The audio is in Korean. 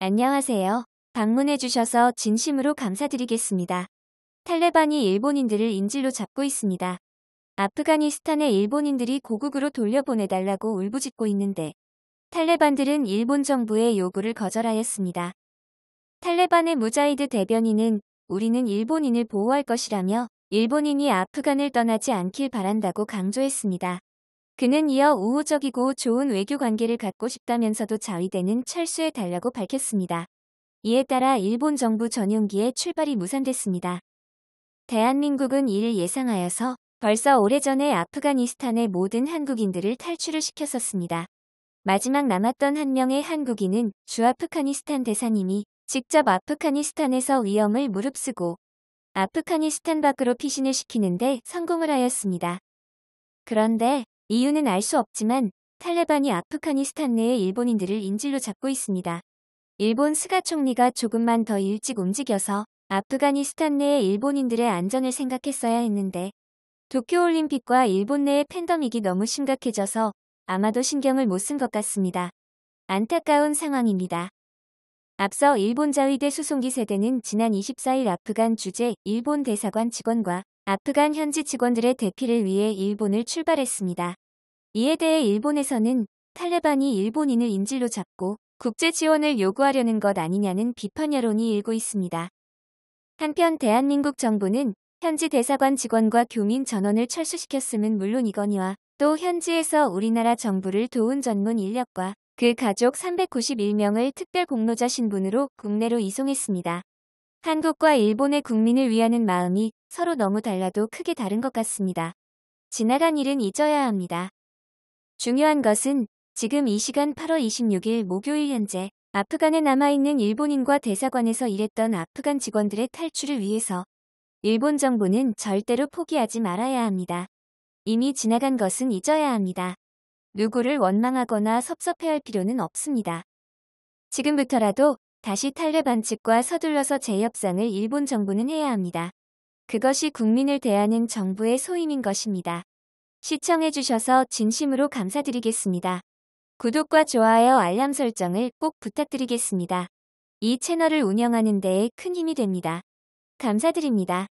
안녕하세요. 방문해주셔서 진심으로 감사드리겠습니다. 탈레반이 일본인들을 인질로 잡고 있습니다. 아프가니스탄의 일본인들이 고국으로 돌려보내달라고 울부짖고 있는데 탈레반들은 일본 정부의 요구를 거절하였습니다. 탈레반의 무자이드 대변인은 우리는 일본인을 보호할 것이라며 일본인이 아프간을 떠나지 않길 바란다고 강조했습니다. 그는 이어 우호적이고 좋은 외교 관계를 갖고 싶다면서도 자위대는 철수해 달라고 밝혔습니다. 이에 따라 일본 정부 전용기의 출발이 무산됐습니다. 대한민국은 이를 예상하여서 벌써 오래전에 아프가니스탄의 모든 한국인들을 탈출을 시켰었습니다. 마지막 남았던 한 명의 한국인은 주아프가니스탄 대사님이 직접 아프가니스탄에서 위험을 무릅쓰고 아프가니스탄 밖으로 피신을 시키는데 성공을 하였습니다. 그런데 이유는 알 수 없지만 탈레반이 아프가니스탄 내의 일본인들을 인질로 잡고 있습니다. 일본 스가 총리가 조금만 더 일찍 움직여서 아프가니스탄 내의 일본인들의 안전을 생각했어야 했는데 도쿄올림픽과 일본 내의 팬덤이기 너무 심각해져서 아마도 신경을 못 쓴 것 같습니다. 안타까운 상황입니다. 앞서 일본 자위대 수송기 세대는 지난 24일 아프간 주재 일본 대사관 직원과 아프간 현지 직원들의 대피를 위해 일본을 출발했습니다. 이에 대해 일본에서는 탈레반이 일본인을 인질로 잡고 국제 지원을 요구하려는 것 아니냐는 비판 여론이 일고 있습니다. 한편 대한민국 정부는 현지 대사관 직원과 교민 전원을 철수시켰음은 물론이거니와 또 현지에서 우리나라 정부를 도운 전문 인력과 그 가족 391명을 특별 공로자 신분으로 국내로 이송했습니다. 한국과 일본의 국민을 위하는 마음이 서로 너무 달라도 크게 다른 것 같습니다. 지나간 일은 잊어야 합니다. 중요한 것은 지금 이 시간 8월 26일 목요일 현재 아프간에 남아있는 일본인과 대사관에서 일했던 아프간 직원들의 탈출을 위해서 일본 정부는 절대로 포기하지 말아야 합니다. 이미 지나간 것은 잊어야 합니다. 누구를 원망하거나 섭섭해할 필요는 없습니다. 지금부터라도 다시 탈레반 측과 서둘러서 재협상을 일본 정부는 해야 합니다. 그것이 국민을 대하는 정부의 소임인 것입니다. 시청해주셔서 진심으로 감사드리겠습니다. 구독과 좋아요 알람 설정을 꼭 부탁드리겠습니다. 이 채널을 운영하는 데에 큰 힘이 됩니다. 감사드립니다.